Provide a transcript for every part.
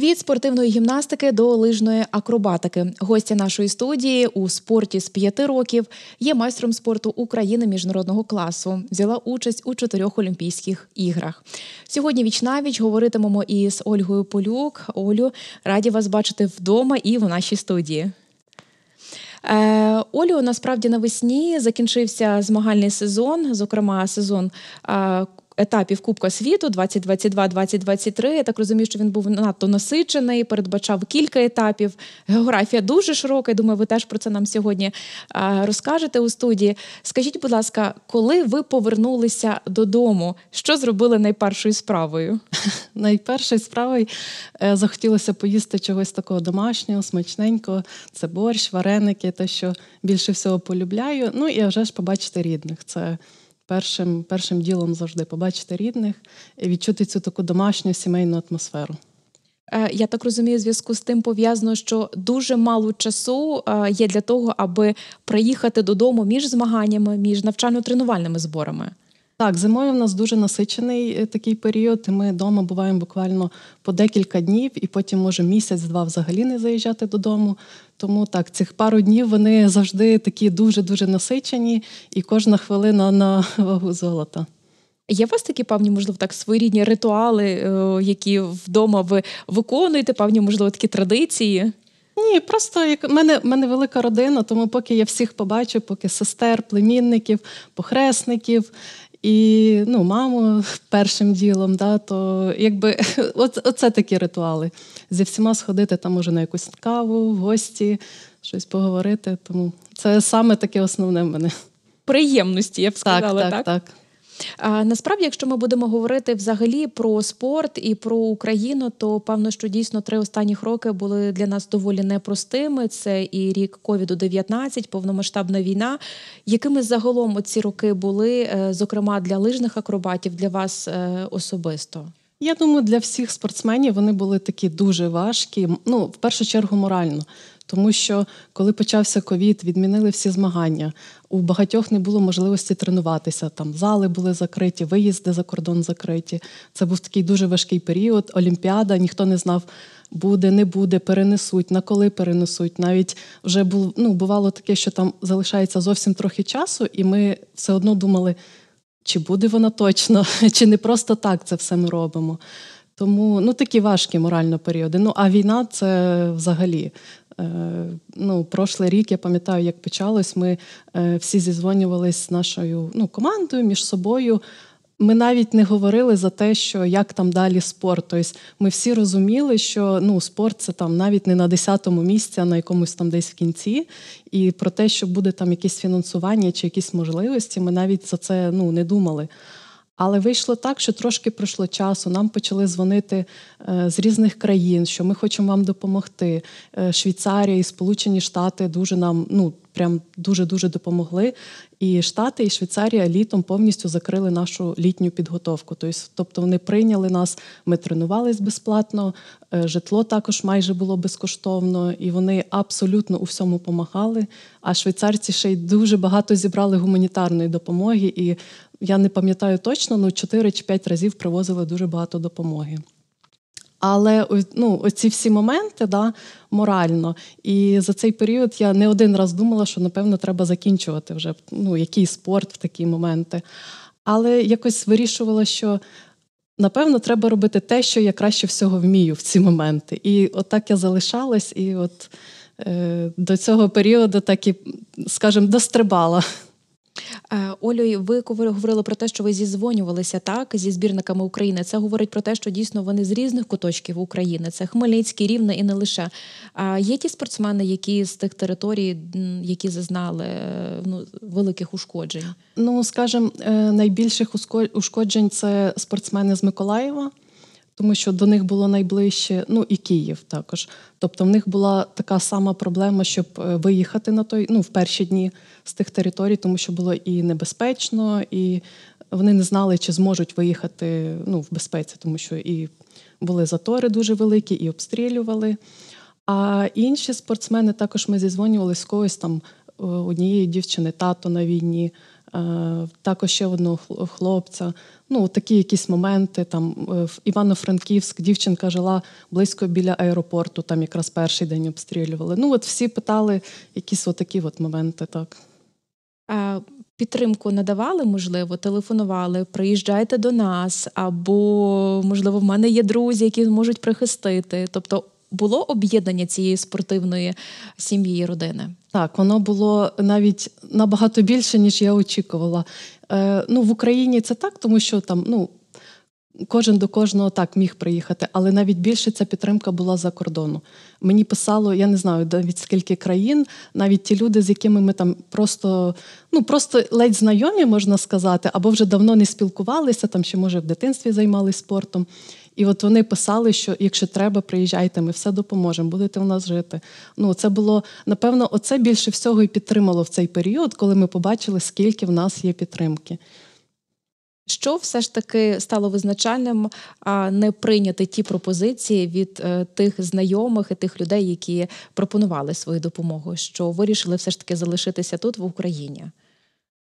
Від спортивної гімнастики до лижної акробатики. Гостя нашої студії у спорті з п'яти років є майстром спорту України міжнародного класу. Взяла участь у чотирьох Олімпійських іграх. Сьогодні вічнавіч говоритимемо із Ольгою Полюк. Олю, раді вас бачити вдома і в нашій студії. Е, Олю насправді навесні закінчився змагальний сезон, зокрема сезон е, етапів Кубка світу 2022-2023. Я так розумію, що він був надто насичений, передбачав кілька етапів. Географія дуже широка. я Думаю, ви теж про це нам сьогодні розкажете у студії. Скажіть, будь ласка, коли ви повернулися додому, що зробили найпершою справою? Найпершою справою е, захотілося поїсти чогось такого домашнього, смачненького. Це борщ, вареники, те, що більше всього полюбляю. Ну і вже ж побачити рідних. Це першим першим ділом завжди побачити рідних, і відчути цю таку домашню сімейну атмосферу. Е, я так розумію, в зв'язку з тим пов'язано, що дуже мало часу е, є для того, аби приїхати додому між змаганнями, між навчально-тренувальними зборами. Так, зимою в нас дуже насичений е, такий період. Ми вдома буваємо буквально по декілька днів, і потім може місяць-два взагалі не заїжджати додому. Тому так, цих пару днів вони завжди такі дуже-дуже насичені, і кожна хвилина на вагу золота. Є у вас такі певні, можливо, так своєрідні ритуали, е, які вдома ви виконуєте, певні, можливо, такі традиції? Ні, просто як мене мене велика родина, тому поки я всіх побачу, поки сестер, племінників, похресників і ну, маму першим ділом, да, то якби оце, оце такі ритуали. Зі всіма сходити там уже на якусь каву, в гості, щось поговорити. Тому це саме таке основне в мене. Приємності, я б сказала. Так, так, так. так. Насправді, якщо ми будемо говорити взагалі про спорт і про Україну, то певно, що дійсно три останніх роки були для нас доволі непростими. Це і рік ковіду 19 повномасштабна війна. Якими загалом ці роки були, е, зокрема для лижних акробатів, для вас е, особисто? Я думаю, для всіх спортсменів вони були такі дуже важкі. Ну, в першу чергу, морально, тому що коли почався ковід, відмінили всі змагання. У багатьох не було можливості тренуватися. Там зали були закриті, виїзди за кордон закриті. Це був такий дуже важкий період. Олімпіада, ніхто не знав, буде, не буде, перенесуть, на коли перенесуть. Навіть вже було, ну, бувало таке, що там залишається зовсім трохи часу, і ми все одно думали, чи буде вона точно, чи не просто так це все ми робимо. Тому ну такі важкі морально періоди. Ну а війна це взагалі Е, ну, прошлий рік я пам'ятаю, як почалось. Ми е, всі зізвонювалися з нашою ну, командою між собою. Ми навіть не говорили за те, що як там далі спорт. Тобто ми всі розуміли, що ну спорт це там навіть не на 10-му місці, а на якомусь там десь в кінці. І про те, що буде там якесь фінансування чи якісь можливості, ми навіть за це ну не думали. Але вийшло так, що трошки пройшло часу. Нам почали дзвонити е, з різних країн, що ми хочемо вам допомогти. Е, Швейцарія і Сполучені Штати дуже нам ну прям дуже дуже допомогли. І Штати, і Швейцарія літом повністю закрили нашу літню підготовку. Тобто, тобто вони прийняли нас, ми тренувались безплатно, е, житло також майже було безкоштовно, і вони абсолютно у всьому помагали. А швейцарці ще й дуже багато зібрали гуманітарної допомоги і я не пам'ятаю точно, ну 4 чи 5 разів привозили дуже багато допомоги. Але ну, оці всі моменти да, морально. І за цей період я не один раз думала, що напевно треба закінчувати вже ну, який спорт в такі моменти. Але якось вирішувала, що напевно треба робити те, що я краще всього вмію в ці моменти. І отак я залишалась, і от е, до цього періоду так і, скажімо, дострибала. Е, Олю, ви говорили про те, що ви зізвонювалися так зі збірниками України. Це говорить про те, що дійсно вони з різних куточків України. Це Хмельницький, Рівне і не лише. А є ті спортсмени, які з тих територій, які зазнали е, ну, великих ушкоджень? Ну скажем, е, найбільших ушкоджень це спортсмени з Миколаєва тому що до них було найближче, ну і Київ також. Тобто в них була така сама проблема, щоб е, виїхати на той, ну в перші дні з тих територій, тому що було і небезпечно, і вони не знали, чи зможуть виїхати ну, в безпеці, тому що і були затори дуже великі, і обстрілювали. А інші спортсмени також ми зізвонювалися з когось там е, однієї дівчини, тато на війні. Е, також ще одного хлопця. Ну, такі якісь моменти. Там е, в Івано-Франківськ дівчинка жила близько біля аеропорту, там якраз перший день обстрілювали. Ну, от всі питали якісь отакі от моменти, так. А Підтримку надавали, можливо, телефонували, приїжджайте до нас, або, можливо, в мене є друзі, які можуть прихистити. Тобто було об'єднання цієї спортивної сім'ї родини? Так, воно було навіть набагато більше, ніж я очікувала. Е, ну, в Україні це так, тому що там ну, кожен до кожного так міг приїхати, але навіть більше ця підтримка була за кордону. Мені писало, я не знаю, від скільки країн, навіть ті люди, з якими ми там просто ну, просто ледь знайомі, можна сказати, або вже давно не спілкувалися, там ще, може, в дитинстві займалися спортом. І от вони писали, що якщо треба, приїжджайте, ми все допоможемо, будете в нас жити. Ну, це було напевно, оце більше всього і підтримало в цей період, коли ми побачили, скільки в нас є підтримки. Що все ж таки стало визначальним, а не прийняти ті пропозиції від е, тих знайомих і тих людей, які пропонували свою допомогу, що вирішили все ж таки залишитися тут в Україні?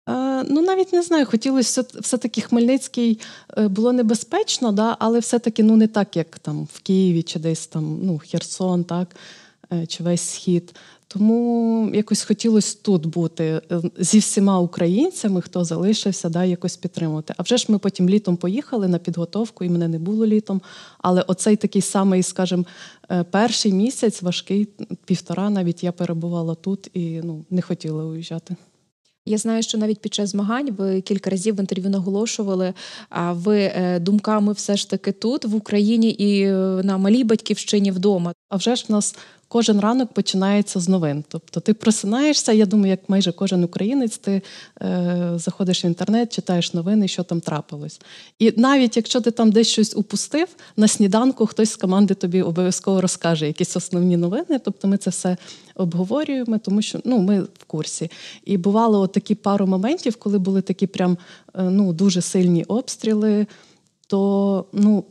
Е, ну, навіть не знаю, хотілося все-таки Хмельницький е, було небезпечно, да, але все-таки ну, не так, як там в Києві чи десь там ну, Херсон, так, е, чи весь схід. Тому якось хотілося тут бути зі всіма українцями, хто залишився, да, якось підтримувати. А вже ж ми потім літом поїхали на підготовку, і мене не було літом. Але оцей такий самий, скажімо, перший місяць, важкий півтора, навіть я перебувала тут і ну, не хотіла уїжджати. Я знаю, що навіть під час змагань ви кілька разів в інтерв'ю наголошували. А ви е, думками все ж таки тут, в Україні і е, на малій батьківщині вдома. А вже ж в нас кожен ранок починається з новин. Тобто ти просинаєшся, я думаю, як майже кожен українець, ти е, заходиш в інтернет, читаєш новини, що там трапилось. І навіть якщо ти там десь щось упустив, на сніданку хтось з команди тобі обов'язково розкаже якісь основні новини. Тобто ми це все обговорюємо, тому що ну, ми в курсі. І бувало от такі пару моментів, коли були такі прям е, ну, дуже сильні обстріли, то ну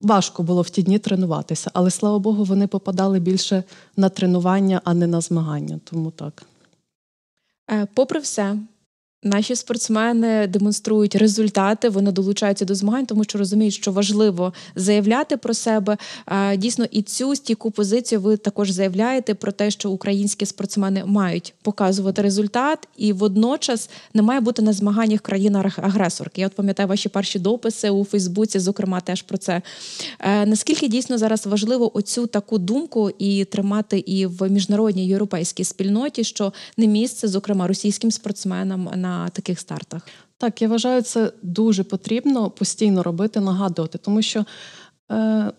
важко було в ті дні тренуватися, але слава Богу, вони попадали більше на тренування, а не на змагання. Тому так. Е, попри все, Наші спортсмени демонструють результати, вони долучаються до змагань, тому що розуміють, що важливо заявляти про себе. Дійсно, і цю стійку позицію ви також заявляєте про те, що українські спортсмени мають показувати результат, і водночас не має бути на змаганнях країнах агресорки. Я от пам'ятаю ваші перші дописи у Фейсбуці, зокрема, теж про це. Е, наскільки дійсно зараз важливо оцю таку думку і тримати і в міжнародній європейській спільноті, що не місце, зокрема російським спортсменам на на таких стартах? Так, я вважаю, це дуже потрібно постійно робити, нагадувати, тому що. Е,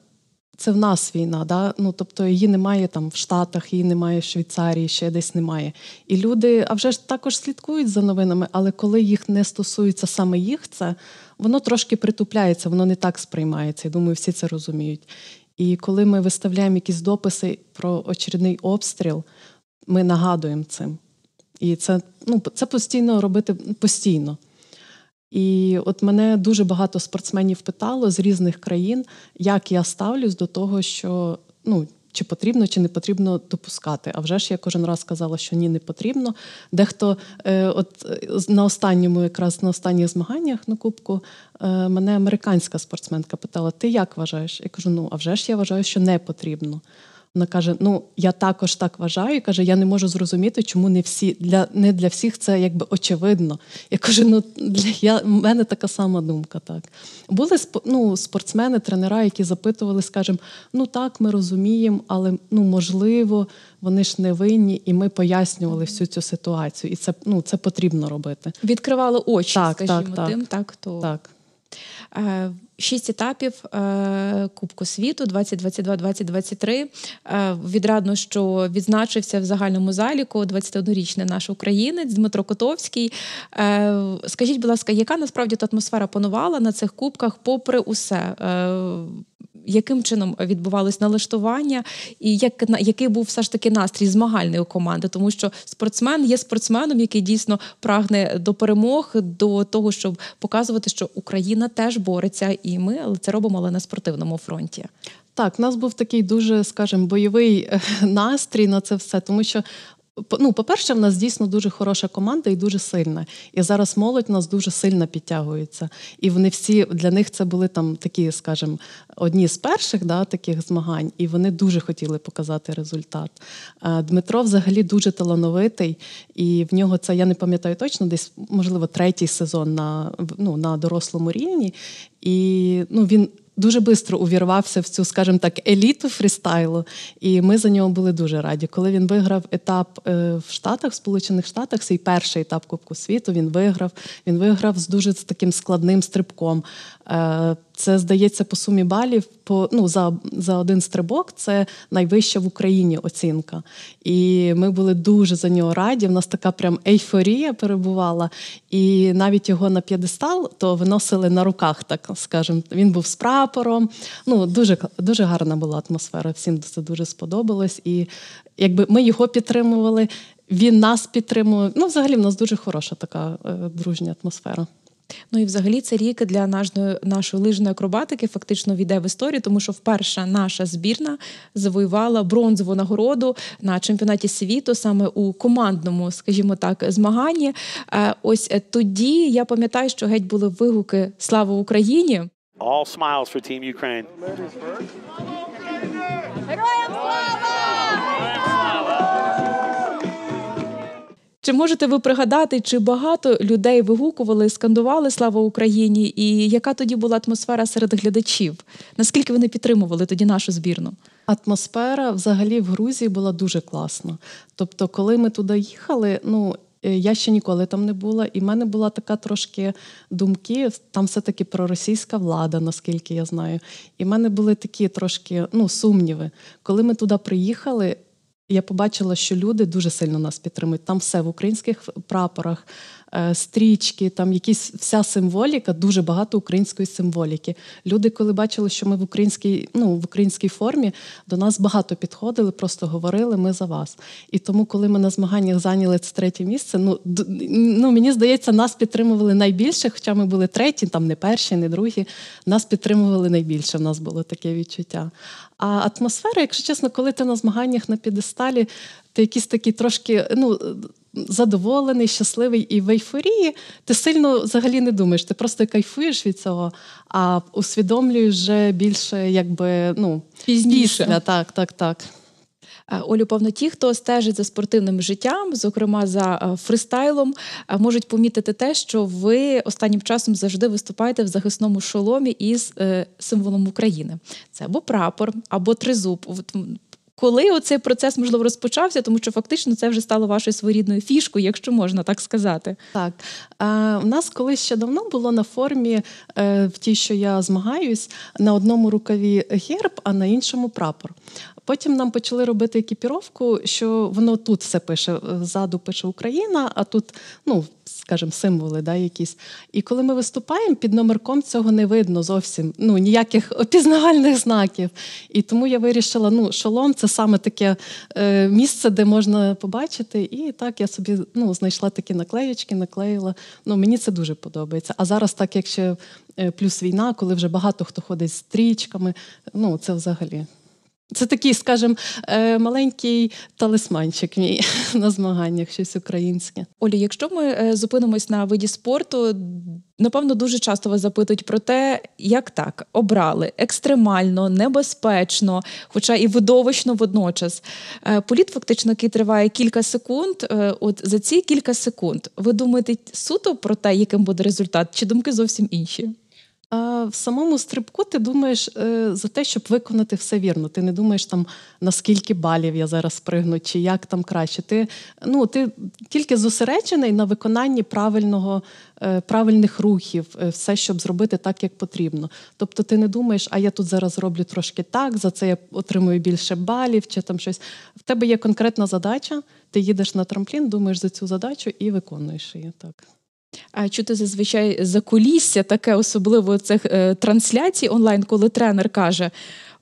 це в нас війна, да? ну тобто її немає там в Штатах, її немає в Швейцарії, ще десь немає. І люди, а вже ж також слідкують за новинами, але коли їх не стосується саме їх, це воно трошки притупляється, воно не так сприймається. Я думаю, всі це розуміють. І коли ми виставляємо якісь дописи про очередний обстріл, ми нагадуємо цим. І це ну, це постійно робити ну, постійно. І от мене дуже багато спортсменів питало з різних країн, як я ставлюсь до того, що ну, чи потрібно, чи не потрібно допускати. А вже ж я кожен раз казала, що ні, не потрібно. Дехто е, от на останньому, якраз на останніх змаганнях на Кубку, е, мене американська спортсменка питала: Ти як вважаєш? Я кажу, ну а вже ж я вважаю, що не потрібно. Вона каже: Ну я також так вважаю, і каже, я не можу зрозуміти, чому не всі для не для всіх це якби очевидно. Я кажу, ну для я в мене така сама думка. Так були ну, спортсмени, тренера, які запитували, скажімо, ну так, ми розуміємо, але ну можливо, вони ж не винні, і ми пояснювали всю цю ситуацію. І це ну це потрібно робити. Відкривали очі, так, скажімо, так, тим, так, то так. Е, шість етапів е, Кубку світу 2022-2023. Е, відрадно, що відзначився в загальному заліку 21-річний наш українець Дмитро Котовський. Е, скажіть, будь ласка, яка насправді та атмосфера панувала на цих кубках, попри усе? яким чином відбувалось налаштування, і як який був все ж таки настрій змагальної команди, тому що спортсмен є спортсменом, який дійсно прагне до перемог, до того, щоб показувати, що Україна теж бореться, і ми але це робимо але на спортивному фронті. Так, в нас був такий дуже, скажімо, бойовий е, настрій на це все, тому що Ну, по-перше, в нас дійсно дуже хороша команда і дуже сильна. І зараз молодь у нас дуже сильно підтягується. І вони всі для них це були там такі, скажімо, одні з перших да, таких змагань, і вони дуже хотіли показати результат. Е, Дмитро взагалі дуже талановитий, і в нього це я не пам'ятаю точно, десь можливо третій сезон на ну, на дорослому рівні. І ну, він дуже швидко увірвався в цю, скажімо так, еліту фрістайлу, і ми за нього були дуже раді. Коли він виграв етап е, в Штатах, в Сполучених Штатах, свій перший етап Кубку світу, він виграв. Він виграв з дуже таким складним стрибком. Е, це здається по сумі балів по ну за за один стрибок. Це найвища в Україні оцінка. І ми були дуже за нього раді. У нас така прям ейфорія перебувала. І навіть його на п'єдестал то виносили на руках, так скажемо. Він був з прапором. Ну дуже дуже гарна була атмосфера. Всім це дуже сподобалось. І якби ми його підтримували, він нас підтримував. Ну, взагалі, в нас дуже хороша така е, дружня атмосфера. Ну і взагалі це рік для нашої нашої лижної акробатики фактично війде в історію, тому що вперше наша збірна завоювала бронзову нагороду на чемпіонаті світу, саме у командному, скажімо так, змаганні. Е, ось тоді я пам'ятаю, що геть були вигуки Слава Україні. All smiles for Team Ukraine. Героям слава! Чи можете ви пригадати, чи багато людей вигукували, скандували Слава Україні? І яка тоді була атмосфера серед глядачів? Наскільки вони підтримували тоді нашу збірну? Атмосфера взагалі в Грузії була дуже класна. Тобто, коли ми туди їхали, ну е, я ще ніколи там не була, і в мене була така трошки думки. Там все-таки проросійська влада, наскільки я знаю. І в мене були такі трошки ну, сумніви. Коли ми туди приїхали, я побачила, що люди дуже сильно нас підтримують. Там все в українських прапорах, Е, стрічки, там якісь вся символіка, дуже багато української символіки. Люди, коли бачили, що ми в українській, ну в українській формі, до нас багато підходили, просто говорили Ми за вас. І тому, коли ми на змаганнях зайняли це третє місце, ну ну мені здається, нас підтримували найбільше, хоча ми були треті, там не перші, не другі. Нас підтримували найбільше. в нас було таке відчуття. А атмосфера, якщо чесно, коли ти на змаганнях на підесталі, ти якісь такі трошки, ну задоволений, щасливий і в ейфорії, ти сильно взагалі не думаєш, ти просто кайфуєш від цього, а усвідомлюєш вже більше, якби ну пізніше. Після. Так, так, так. Е, Олю, повно, ті, хто стежить за спортивним життям, зокрема за е, фристайлом, е, можуть помітити те, що ви останнім часом завжди виступаєте в захисному шоломі із символом України. Це або прапор, або тризуб коли оцей процес можливо розпочався, тому що фактично це вже стало вашою своєрідною фішкою, якщо можна так сказати. Так у нас колись ще давно було на формі е, в тій, що я змагаюсь, на одному рукаві герб, а на іншому прапор. Потім нам почали робити екіпіровку, що воно тут все пише. Е, ззаду пише Україна, а тут, ну скажімо, символи, да, якісь. І коли ми виступаємо, під номерком цього не видно зовсім ну ніяких опізнавальних знаків. І тому я вирішила, ну, шолом це саме таке е, місце, де можна побачити. І так я собі ну, знайшла такі наклеючки, наклеїла. Ну мені це дуже подобається. А зараз, так якщо ще е, плюс війна, коли вже багато хто ходить з стрічками, ну це взагалі. Це такий, скажімо, е, маленький талисманчик мій на змаганнях, щось українське. Олі, якщо ми е, зупинимось на виді спорту, напевно, дуже часто вас запитують про те, як так обрали екстремально, небезпечно, хоча і видовищно водночас. Е, політ фактично, який триває кілька секунд. От за ці кілька секунд ви думаєте суто про те, яким буде результат, чи думки зовсім інші? А В самому стрибку ти думаєш е, за те, щоб виконати все вірно. Ти не думаєш там наскільки балів я зараз спригну, чи як там краще. Ти ну ти тільки зосереджений на виконанні правильного, е, правильних рухів, е, все, щоб зробити так, як потрібно. Тобто ти не думаєш, а я тут зараз роблю трошки так, за це я отримую більше балів, чи там щось. В тебе є конкретна задача, ти їдеш на трамплін, думаєш за цю задачу і виконуєш її так. А чути зазвичай за кулісся, таке, особливо цих е, трансляцій онлайн, коли тренер каже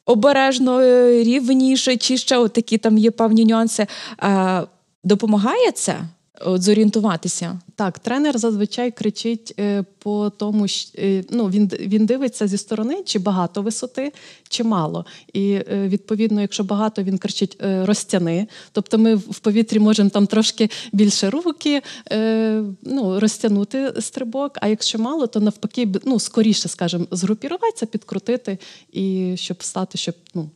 обережно, е, рівніше, чи ще такі там є певні нюанси. Е, допомагає це? от, е, зорієнтуватися? Так, тренер зазвичай кричить е, по тому, що е, ну він він дивиться зі сторони, чи багато висоти, чи мало. І відповідно, якщо багато, він кричить розтяни. Тобто ми в повітрі можемо там трошки більше руки ну, розтягнути стрибок. А якщо мало, то навпаки, ну скоріше, скажімо, згрупіруватися, підкрутити і щоб стати, щоб ну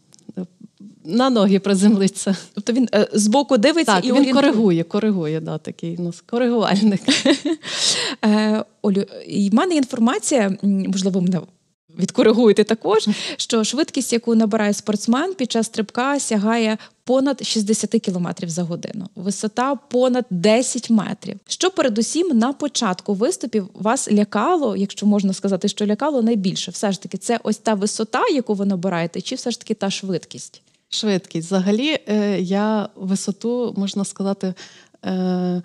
на ноги приземлиться. Тобто він е, збоку дивиться так, і він, він коригує, коригує, да, такий у ну, нас коригувальник. Е, Олю, і в мене інформація, можливо, мене відкоригуєте також, що швидкість, яку набирає спортсмен під час стрибка, сягає понад 60 км за годину, висота понад 10 метрів. Що передусім на початку виступів вас лякало, якщо можна сказати, що лякало найбільше, все ж таки, це ось та висота, яку ви набираєте, чи все ж таки та швидкість? швидкість. Взагалі, е, я висоту, можна сказати, е,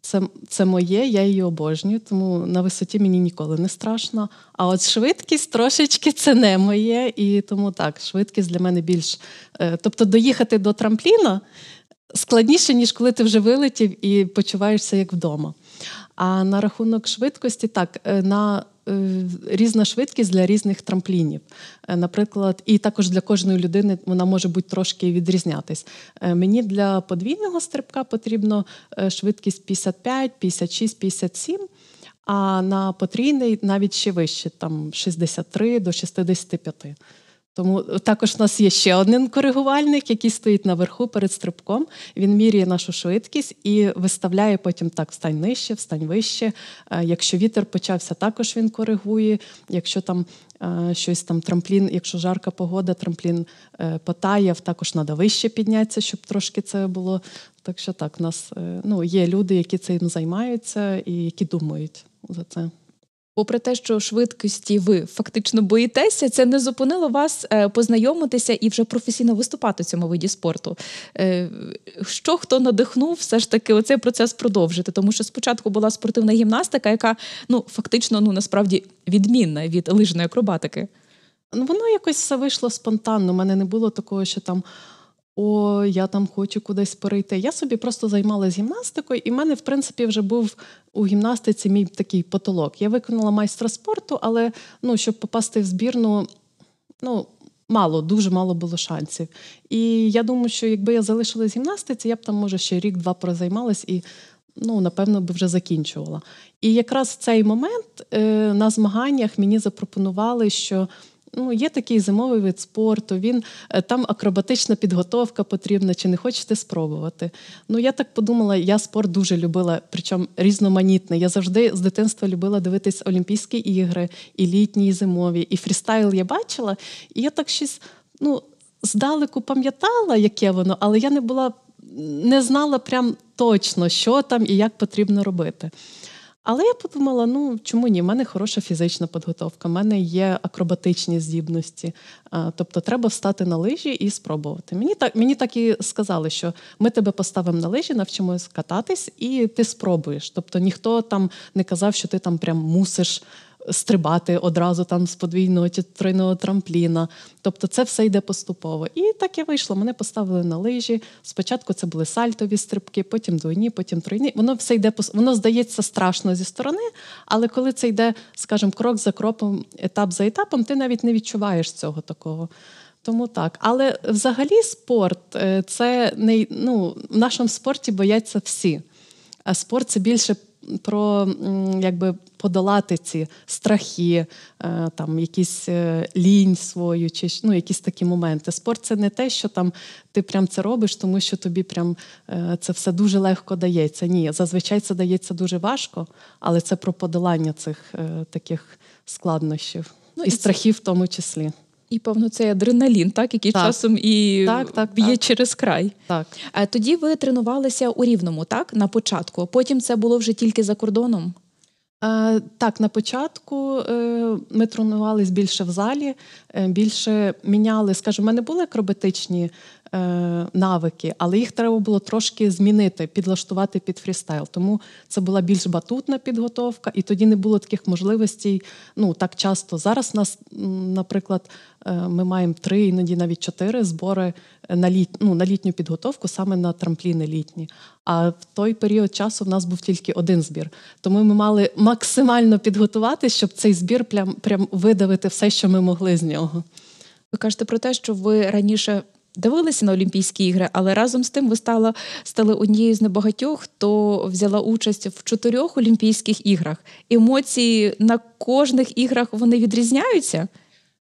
це це моє, я її обожнюю, тому на висоті мені ніколи не страшно. А от швидкість трошечки це не моє, і тому так, швидкість для мене більш. Е, тобто доїхати до трампліна складніше, ніж коли ти вже вилетів і почуваєшся як вдома. А на рахунок швидкості, так, на Е, різна швидкість для різних трамплінів. Е, наприклад, і також для кожної людини вона може бути трошки відрізнятись. Е, мені для подвійного стрибка потрібно швидкість 55, 56, 57. А на потрійний навіть ще вище, там 63 до 65. Тому також у нас є ще один коригувальник, який стоїть наверху перед стрибком. Він міряє нашу швидкість і виставляє потім так: встань нижче, встань вище. Е, якщо вітер почався, також він коригує. Якщо там е, щось там трамплін, якщо жарка погода, трамплін е, потаяв, також треба вище піднятися, щоб трошки це було. Так що так, у нас ну, є люди, які цим займаються і які думають за це. Попри те, що швидкості ви фактично боїтеся, це не зупинило вас е, познайомитися і вже професійно виступати в цьому виді спорту. Е, що хто надихнув, все ж таки оцей процес продовжити? Тому що спочатку була спортивна гімнастика, яка ну фактично ну насправді відмінна від лижної акробатики. Ну воно якось все вийшло спонтанно. У мене не було такого, що там о, я там хочу кудись перейти. Я собі просто займалася гімнастикою, і в мене, в принципі, вже був у гімнастиці мій такий потолок. Я виконала майстра спорту, але ну, щоб попасти в збірну, ну. Мало, дуже мало було шансів. І я думаю, що якби я залишилась в гімнастиці, я б там, може, ще рік-два прозаймалась і, ну, напевно, би вже закінчувала. І якраз в цей момент е, на змаганнях мені запропонували, що ну, є такий зимовий вид спорту, він е, там акробатична підготовка потрібна, чи не хочете спробувати. Ну, я так подумала, я спорт дуже любила, причому різноманітний. Я завжди з дитинства любила дивитись Олімпійські ігри, і літні, і зимові, і фрістайл я бачила. І я так щось ну, здалеку пам'ятала, яке воно, але я не була, не знала прям точно, що там і як потрібно робити. Але я подумала: ну чому ні? в мене хороша фізична підготовка, в мене є акробатичні здібності. Тобто, треба встати на лижі і спробувати. Мені так мені так і сказали, що ми тебе поставимо на лижі, навчимось кататись, і ти спробуєш. Тобто ніхто там не казав, що ти там прям мусиш стрибати одразу там з подвійного чи тройного трампліна. Тобто це все йде поступово. І так і вийшло. Мене поставили на лижі. Спочатку це були сальтові стрибки, потім двойні, потім тройні. Воно все йде воно здається страшно зі сторони, але коли це йде, скажімо, крок за кроком, етап за етапом, ти навіть не відчуваєш цього такого. Тому так, але взагалі спорт е, це не ну в нашому спорті бояться всі. А спорт це більше про якби подолати ці страхи, е, там якісь е, лінь свою, чи ну, якісь такі моменти. Спорт це не те, що там ти прям це робиш, тому що тобі прям е, це все дуже легко дається. Ні, зазвичай це дається дуже важко, але це про подолання цих таких складнощів ну, і страхів в тому числі. І певно, цей адреналін, так який так. часом і так, так, б'є так. через край. Так а е, тоді ви тренувалися у рівному, так на початку. Потім це було вже тільки за кордоном. А, е, так, на початку е, ми тренувались більше в залі, більше міняли, скажімо, в мене були акробатичні Е, навики, але їх треба було трошки змінити, підлаштувати під фрістайл. Тому це була більш батутна підготовка, і тоді не було таких можливостей. Ну так часто зараз нас, наприклад, е, ми маємо три, іноді навіть чотири збори на літ... ну, на літню підготовку, саме на трампліни літні. А в той період часу в нас був тільки один збір. Тому ми мали максимально підготувати, щоб цей збір прям прям видавити все, що ми могли з нього. Ви кажете про те, що ви раніше дивилися на Олімпійські ігри, але разом з тим ви стала стали однією з небагатьох, хто взяла участь в чотирьох Олімпійських іграх. Емоції на кожних іграх вони відрізняються?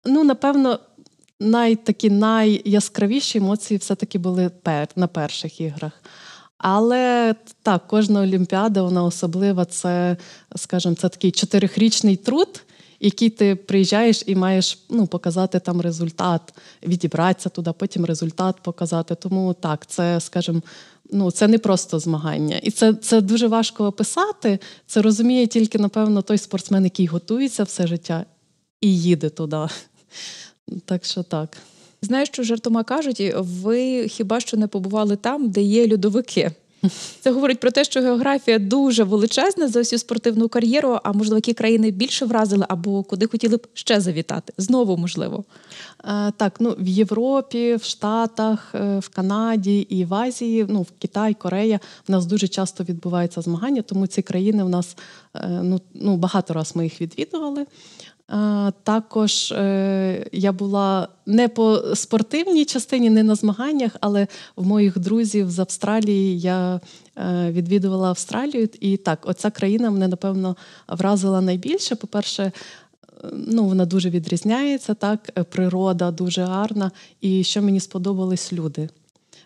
Ну, напевно. Найтакі найяскравіші емоції все-таки були пер, на перших іграх. Але так, кожна олімпіада, вона особлива. Це, скажімо, це такий чотирихрічний труд, який ти приїжджаєш і маєш ну, показати там результат, відібратися туди, потім результат показати. Тому так, це, скажімо, ну, це не просто змагання. І це це дуже важко описати. Це розуміє тільки, напевно, той спортсмен, який готується все життя і їде туди. Так що так. знаєш, що жартома кажуть, ви хіба що не побували там, де є льодовики? Це говорить про те, що географія дуже величезна за всю спортивну кар'єру. А можливо, які країни більше вразили або куди хотіли б ще завітати? Знову можливо. Так, ну в Європі, в Штатах, е, в Канаді і в Азії, ну в Китай, Корея в нас дуже часто відбуваються змагання, тому ці країни в нас е, ну ну багато раз ми їх відвідували. Також е, я була не по спортивній частині, не на змаганнях, але в моїх друзів з Австралії я е, відвідувала Австралію. І так, оця країна мене напевно вразила найбільше. По-перше, е, ну вона дуже відрізняється, так, природа дуже гарна. І що мені сподобались люди.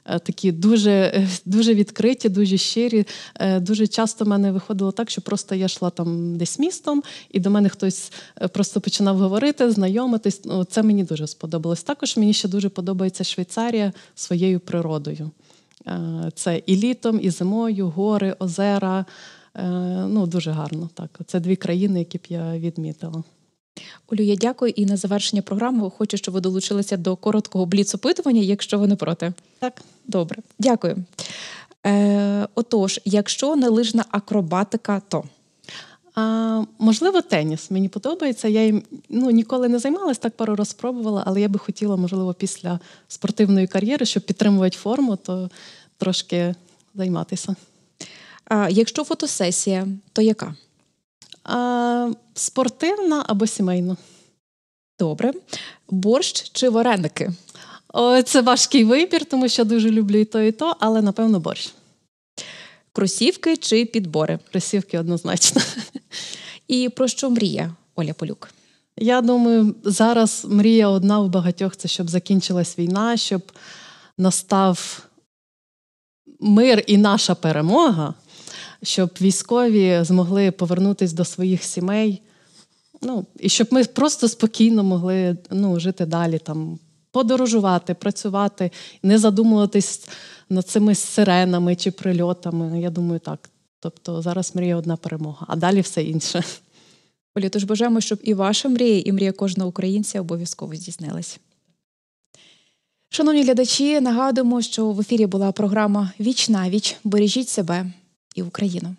Е, такі дуже е, дуже відкриті, дуже щирі. Е, дуже часто в мене виходило так, що просто я йшла там десь містом, і до мене хтось просто починав говорити, знайомитись. Ну, це мені дуже сподобалось. Також мені ще дуже подобається Швейцарія своєю природою. Це і літом, і зимою, гори, озера. Ну, Дуже гарно. так. Це дві країни, які б я відмітила. Олю, я дякую і на завершення програми хочу, щоб ви долучилися до короткого бліц-опитування, якщо ви не проти. Так, добре, дякую. Е, Отож, якщо не лижна акробатика, то А, можливо теніс. Мені подобається. Я їм ну ніколи не займалась, так пару раз спробувала, але я би хотіла, можливо, після спортивної кар'єри, щоб підтримувати форму, то трошки займатися. А, Якщо фотосесія, то яка? А, Спортивна або сімейна? Добре. Борщ чи вареники? О, це важкий вибір, тому що дуже люблю і то, і то, але напевно борщ. Кросівки чи підбори? Кросівки однозначно. І про що мрія Оля Полюк? Я думаю, зараз мрія одна у багатьох це щоб закінчилась війна, щоб настав мир і наша перемога щоб військові змогли повернутися до своїх сімей, ну і щоб ми просто спокійно могли ну, жити далі, там, подорожувати, працювати, не задумуватись над цими сиренами чи прильотами. Я думаю, так. Тобто зараз мрія одна перемога, а далі все інше. Олі, тож бажаємо, щоб і ваша мрія, і мрія кожного українця обов'язково здійснилась. Шановні глядачі, нагадуємо, що в ефірі була програма Віч на віч. Бережіть себе і в Україну.